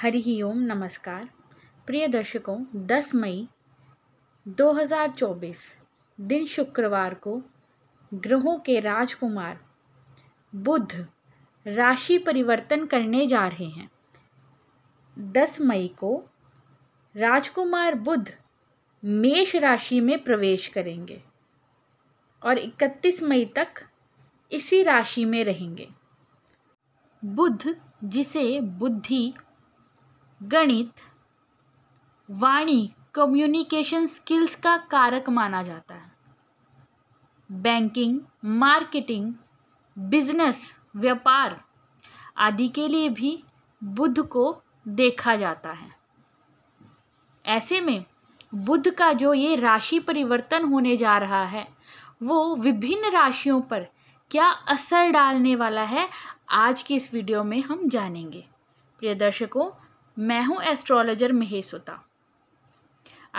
हरी ओम नमस्कार प्रिय दर्शकों 10 मई 2024 दिन शुक्रवार को ग्रहों के राजकुमार बुध राशि परिवर्तन करने जा रहे हैं 10 मई को राजकुमार बुध मेष राशि में प्रवेश करेंगे और 31 मई तक इसी राशि में रहेंगे बुध जिसे बुद्धि गणित वाणी कम्युनिकेशन स्किल्स का कारक माना जाता है बैंकिंग मार्केटिंग बिजनेस व्यापार आदि के लिए भी बुद्ध को देखा जाता है ऐसे में बुद्ध का जो ये राशि परिवर्तन होने जा रहा है वो विभिन्न राशियों पर क्या असर डालने वाला है आज की इस वीडियो में हम जानेंगे प्रिय दर्शकों मैं हूं एस्ट्रोलॉजर महेश होता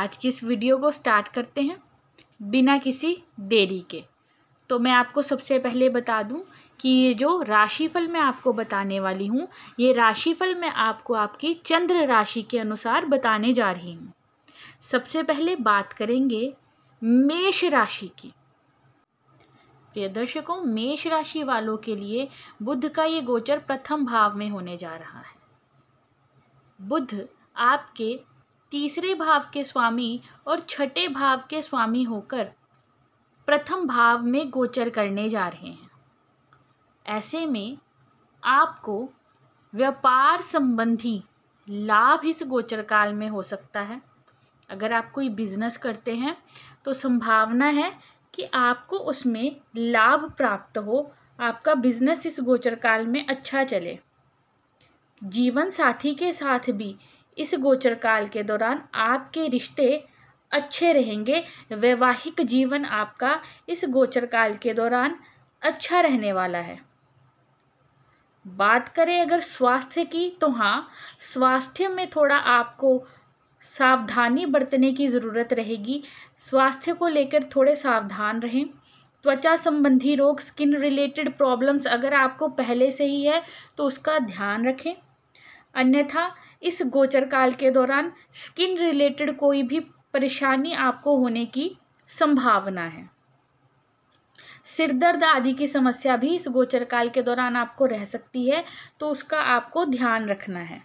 आज की इस वीडियो को स्टार्ट करते हैं बिना किसी देरी के तो मैं आपको सबसे पहले बता दूं कि ये जो राशिफल मैं आपको बताने वाली हूं ये राशिफल मैं आपको आपकी चंद्र राशि के अनुसार बताने जा रही हूं सबसे पहले बात करेंगे मेष राशि की प्रिय दर्शकों मेष राशि वालों के लिए बुद्ध का ये गोचर प्रथम भाव में होने जा रहा है बुद्ध आपके तीसरे भाव के स्वामी और छठे भाव के स्वामी होकर प्रथम भाव में गोचर करने जा रहे हैं ऐसे में आपको व्यापार संबंधी लाभ इस गोचर काल में हो सकता है अगर आप कोई बिजनेस करते हैं तो संभावना है कि आपको उसमें लाभ प्राप्त हो आपका बिजनेस इस गोचर काल में अच्छा चले जीवन साथी के साथ भी इस गोचर काल के दौरान आपके रिश्ते अच्छे रहेंगे वैवाहिक जीवन आपका इस गोचर काल के दौरान अच्छा रहने वाला है बात करें अगर स्वास्थ्य की तो हाँ स्वास्थ्य में थोड़ा आपको सावधानी बरतने की ज़रूरत रहेगी स्वास्थ्य को लेकर थोड़े सावधान रहें त्वचा संबंधी रोग स्किन रिलेटेड प्रॉब्लम्स अगर आपको पहले से ही है तो उसका ध्यान रखें अन्यथा इस गोचर काल के दौरान स्किन रिलेटेड कोई भी परेशानी आपको होने की संभावना है सिरदर्द आदि की समस्या भी इस गोचर काल के दौरान आपको रह सकती है तो उसका आपको ध्यान रखना है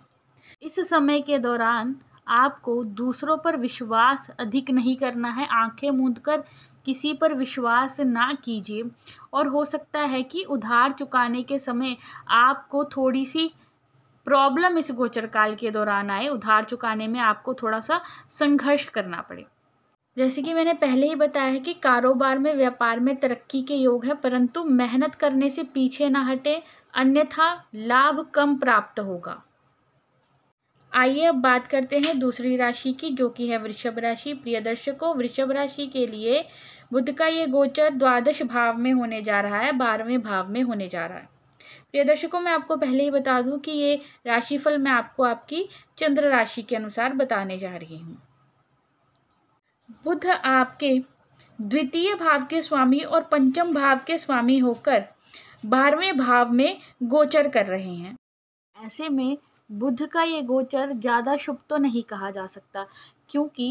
इस समय के दौरान आपको दूसरों पर विश्वास अधिक नहीं करना है आंखें मूंद कर किसी पर विश्वास ना कीजिए और हो सकता है कि उधार चुकाने के समय आपको थोड़ी सी प्रॉब्लम इस गोचर काल के दौरान आए उधार चुकाने में आपको थोड़ा सा संघर्ष करना पड़े जैसे कि मैंने पहले ही बताया है कि कारोबार में व्यापार में तरक्की के योग है परंतु मेहनत करने से पीछे ना हटे अन्यथा लाभ कम प्राप्त होगा आइए अब बात करते हैं दूसरी राशि की जो कि है वृषभ राशि प्रिय दर्शकों वृषभ राशि के लिए बुद्ध का ये गोचर द्वादश भाव में होने जा रहा है बारहवें भाव में होने जा रहा है प्रिय दर्शकों मैं आपको पहले ही बता दूं कि ये राशिफल मैं आपको आपकी चंद्र राशि के अनुसार बताने जा रही हूँ बुध आपके द्वितीय भाव के स्वामी और पंचम भाव के स्वामी होकर बारहवें भाव में गोचर कर रहे हैं ऐसे में बुध का ये गोचर ज़्यादा शुभ तो नहीं कहा जा सकता क्योंकि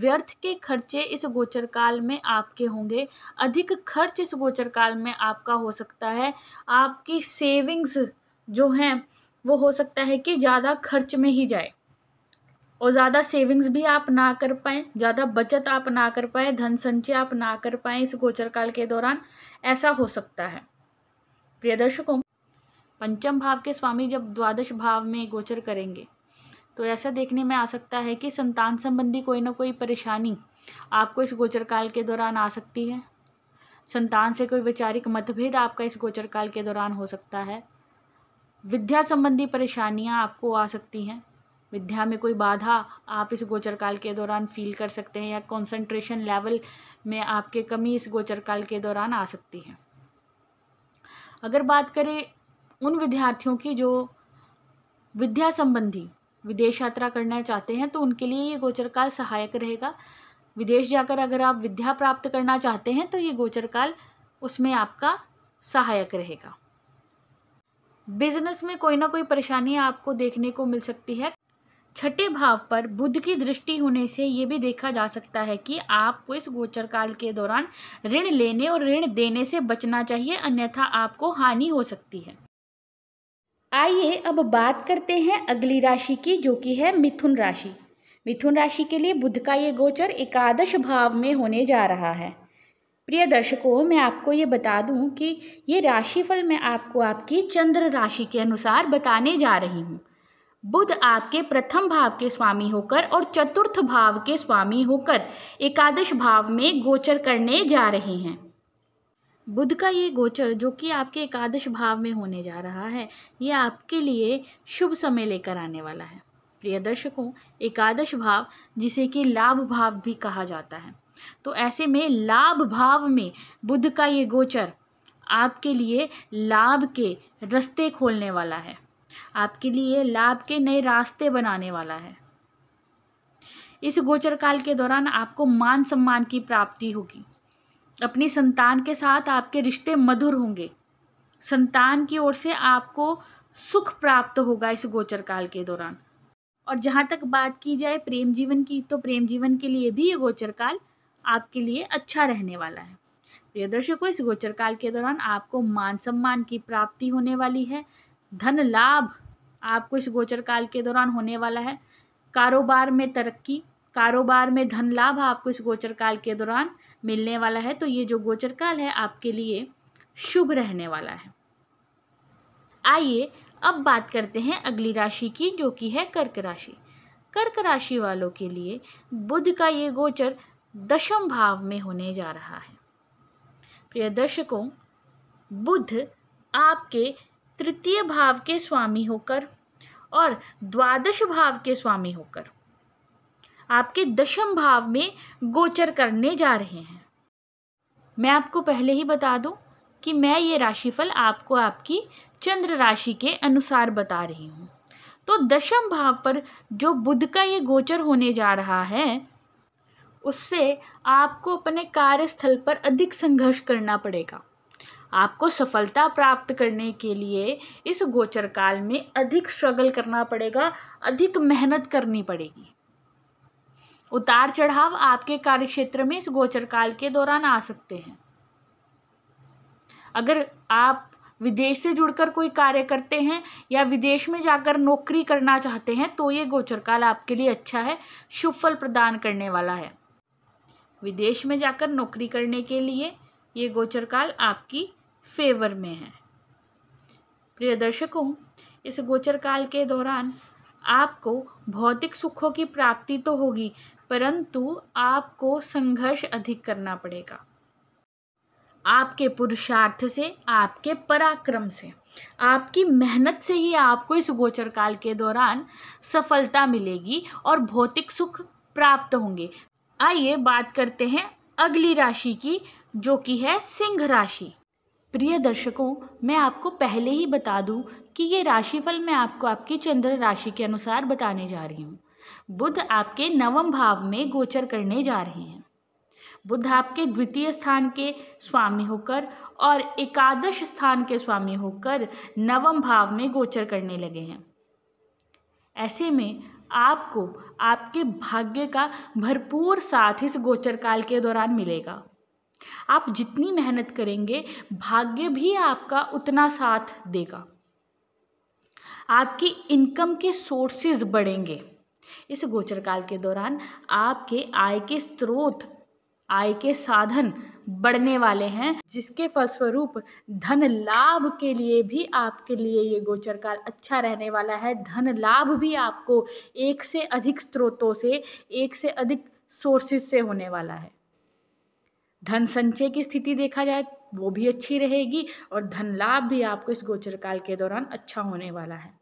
व्यर्थ के खर्चे इस गोचर काल में आपके होंगे अधिक खर्च इस गोचर काल में आपका हो सकता है आपकी सेविंग्स जो हैं वो हो सकता है कि ज़्यादा खर्च में ही जाए और ज़्यादा सेविंग्स भी आप ना कर पाएँ ज़्यादा बचत आप ना कर पाए धन संचय आप ना कर पाएँ इस गोचर काल के दौरान ऐसा हो सकता है प्रिय दर्शकों पंचम भाव के स्वामी जब द्वादश भाव में गोचर करेंगे तो ऐसा देखने में आ सकता है कि संतान संबंधी कोई ना कोई परेशानी आपको इस गोचर काल के दौरान आ सकती है संतान से कोई वैचारिक मतभेद आपका इस गोचर काल के दौरान हो सकता है विद्या संबंधी परेशानियां आपको आ सकती हैं विद्या में कोई बाधा आप इस गोचर काल के दौरान फील कर सकते हैं या कंसंट्रेशन लेवल में आपके कमी इस गोचर काल के दौरान आ सकती है अगर बात करें उन विद्यार्थियों की जो विद्या संबंधी विदेश यात्रा करना चाहते हैं तो उनके लिए ये गोचर काल सहायक रहेगा विदेश जाकर अगर आप विद्या प्राप्त करना चाहते हैं तो ये गोचर काल उसमें आपका सहायक रहेगा बिजनेस में कोई ना कोई परेशानी आपको देखने को मिल सकती है छठे भाव पर बुद्ध की दृष्टि होने से ये भी देखा जा सकता है कि आपको इस गोचर काल के दौरान ऋण लेने और ऋण देने से बचना चाहिए अन्यथा आपको हानि हो सकती है आइए अब बात करते हैं अगली राशि की जो कि है मिथुन राशि मिथुन राशि के लिए बुध का ये गोचर एकादश भाव में होने जा रहा है प्रिय दर्शकों मैं आपको ये बता दूं कि ये राशिफल मैं आपको आपकी चंद्र राशि के अनुसार बताने जा रही हूँ बुध आपके प्रथम भाव के स्वामी होकर और चतुर्थ भाव के स्वामी होकर एकादश भाव में गोचर करने जा रहे हैं बुध का ये गोचर जो कि आपके एकादश भाव में होने जा रहा है ये आपके लिए शुभ समय लेकर आने वाला है प्रिय दर्शकों एकादश भाव जिसे कि लाभ भाव भी कहा जाता है तो ऐसे में लाभ भाव में बुध का ये गोचर आपके लिए लाभ के रास्ते खोलने वाला है आपके लिए लाभ के नए रास्ते बनाने वाला है इस गोचर काल के दौरान आपको मान सम्मान की प्राप्ति होगी अपनी संतान के साथ आपके रिश्ते मधुर होंगे संतान की ओर से आपको सुख प्राप्त होगा इस गोचर काल के दौरान और जहाँ तक बात की जाए प्रेम जीवन की तो प्रेम जीवन के लिए भी ये गोचर काल आपके लिए अच्छा रहने वाला है प्रिय दर्शकों इस गोचर काल के दौरान आपको मान सम्मान की प्राप्ति होने वाली है धन लाभ आपको इस गोचर काल के दौरान होने वाला है कारोबार में तरक्की कारोबार में धन लाभ आपको इस गोचर काल के दौरान मिलने वाला है तो ये जो गोचर काल है आपके लिए शुभ रहने वाला है आइए अब बात करते हैं अगली राशि की जो कि है कर्क राशि कर्क राशि वालों के लिए बुध का ये गोचर दशम भाव में होने जा रहा है प्रिय दर्शकों बुध आपके तृतीय भाव के स्वामी होकर और द्वादश भाव के स्वामी होकर आपके दशम भाव में गोचर करने जा रहे हैं मैं आपको पहले ही बता दूं कि मैं ये राशिफल आपको आपकी चंद्र राशि के अनुसार बता रही हूँ तो दशम भाव पर जो बुध का ये गोचर होने जा रहा है उससे आपको अपने कार्यस्थल पर अधिक संघर्ष करना पड़ेगा आपको सफलता प्राप्त करने के लिए इस गोचर काल में अधिक स्ट्रगल करना पड़ेगा अधिक मेहनत करनी पड़ेगी उतार चढ़ाव आपके कार्यक्षेत्र में इस गोचर काल के दौरान आ सकते हैं अगर आप विदेश से जुड़कर कोई कार्य करते हैं या विदेश में जाकर नौकरी करना चाहते हैं तो ये गोचर काल आपके लिए अच्छा है शुभ फल प्रदान करने वाला है विदेश में जाकर नौकरी करने के लिए ये गोचर काल आपकी फेवर में है प्रिय दर्शकों इस गोचर काल के दौरान आपको भौतिक सुखों की प्राप्ति तो होगी परंतु आपको संघर्ष अधिक करना पड़ेगा आपके पुरुषार्थ से आपके पराक्रम से आपकी मेहनत से ही आपको इस गोचर काल के दौरान सफलता मिलेगी और भौतिक सुख प्राप्त होंगे आइए बात करते हैं अगली राशि की जो कि है सिंह राशि प्रिय दर्शकों मैं आपको पहले ही बता दूं कि ये राशिफल मैं आपको आपकी चंद्र राशि के अनुसार बताने जा रही हूँ बुध आपके नवम भाव में गोचर करने जा रहे हैं बुध आपके द्वितीय स्थान के स्वामी होकर और एकादश स्थान के स्वामी होकर नवम भाव में गोचर करने लगे हैं ऐसे में आपको आपके भाग्य का भरपूर साथ इस गोचर काल के दौरान मिलेगा आप जितनी मेहनत करेंगे भाग्य भी आपका उतना साथ देगा आपकी इनकम के सोर्सेज बढ़ेंगे इस गोचर काल के दौरान आपके आय के स्रोत आय के साधन बढ़ने वाले हैं जिसके फलस्वरूप धन लाभ के लिए भी आपके लिए ये गोचर काल अच्छा रहने वाला है धन लाभ भी आपको एक से अधिक स्रोतों से एक से अधिक सोर्सेस से होने वाला है धन संचय की स्थिति देखा जाए तो वो भी अच्छी रहेगी और धन लाभ भी आपको इस गोचर काल के दौरान अच्छा होने वाला है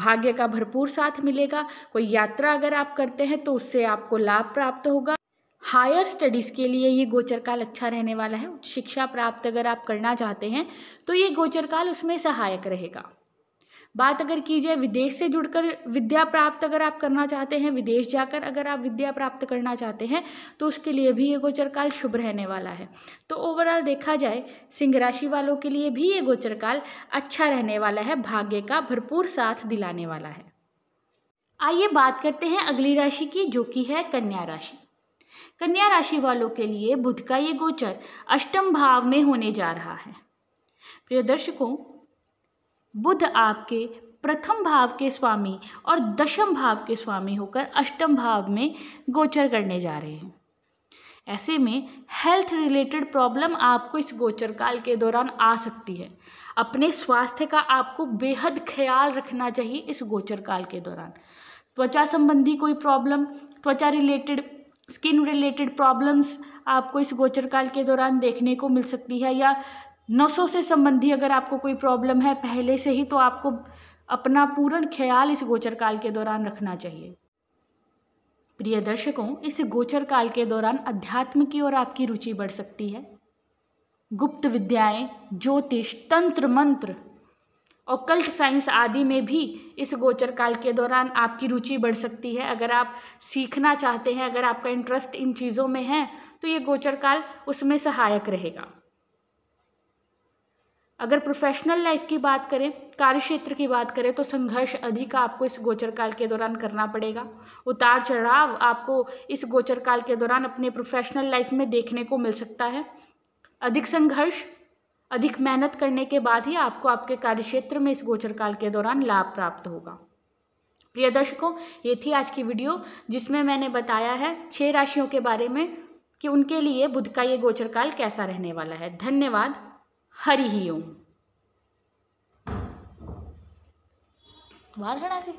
भाग्य का भरपूर साथ मिलेगा कोई यात्रा अगर आप करते हैं तो उससे आपको लाभ प्राप्त होगा हायर स्टडीज़ के लिए ये गोचर काल अच्छा रहने वाला है शिक्षा प्राप्त अगर आप करना चाहते हैं तो ये गोचर काल उसमें सहायक रहेगा बात अगर की जाए विदेश से जुड़कर विद्या प्राप्त अगर आप करना चाहते हैं विदेश जाकर अगर आप विद्या प्राप्त करना चाहते हैं तो उसके लिए भी ये गोचर काल शुभ रहने वाला है तो ओवरऑल देखा जाए सिंह राशि वालों के लिए भी ये गोचर काल अच्छा रहने वाला है भाग्य का भरपूर साथ दिलाने वाला है आइए बात करते हैं अगली राशि की जो कि है कन्या राशि कन्या राशि वालों के लिए बुध का ये गोचर अष्टम भाव में होने जा रहा है प्रिय दर्शकों बुध आपके प्रथम भाव के स्वामी और दशम भाव के स्वामी होकर अष्टम भाव में गोचर करने जा रहे हैं ऐसे में हेल्थ रिलेटेड प्रॉब्लम आपको इस गोचर काल के दौरान आ सकती है अपने स्वास्थ्य का आपको बेहद ख्याल रखना चाहिए इस गोचर काल के दौरान त्वचा संबंधी कोई प्रॉब्लम त्वचा रिलेटेड स्किन रिलेटेड प्रॉब्लम्स आपको इस गोचर काल के दौरान देखने को मिल सकती है या नसों से संबंधी अगर आपको कोई प्रॉब्लम है पहले से ही तो आपको अपना पूर्ण ख्याल इस गोचर काल के दौरान रखना चाहिए प्रिय दर्शकों इस गोचर काल के दौरान अध्यात्म की ओर आपकी रुचि बढ़ सकती है गुप्त विद्याएं, ज्योतिष तंत्र मंत्र और कल्ट साइंस आदि में भी इस गोचर काल के दौरान आपकी रुचि बढ़ सकती है अगर आप सीखना चाहते हैं अगर आपका इंटरेस्ट इन चीज़ों में है तो ये गोचर काल उसमें सहायक रहेगा अगर प्रोफेशनल लाइफ की बात करें कार्य क्षेत्र की बात करें तो संघर्ष अधिक आपको इस गोचर काल के दौरान करना पड़ेगा उतार चढ़ाव आपको इस गोचर काल के दौरान अपने प्रोफेशनल लाइफ में देखने को मिल सकता है अधिक संघर्ष अधिक मेहनत करने के बाद ही आपको आपके कार्यक्षेत्र में इस गोचर काल के दौरान लाभ प्राप्त होगा प्रिय दर्शकों ये थी आज की वीडियो जिसमें मैंने बताया है छः राशियों के बारे में कि उनके लिए बुध का ये गोचर काल कैसा रहने वाला है धन्यवाद हरि ओम वार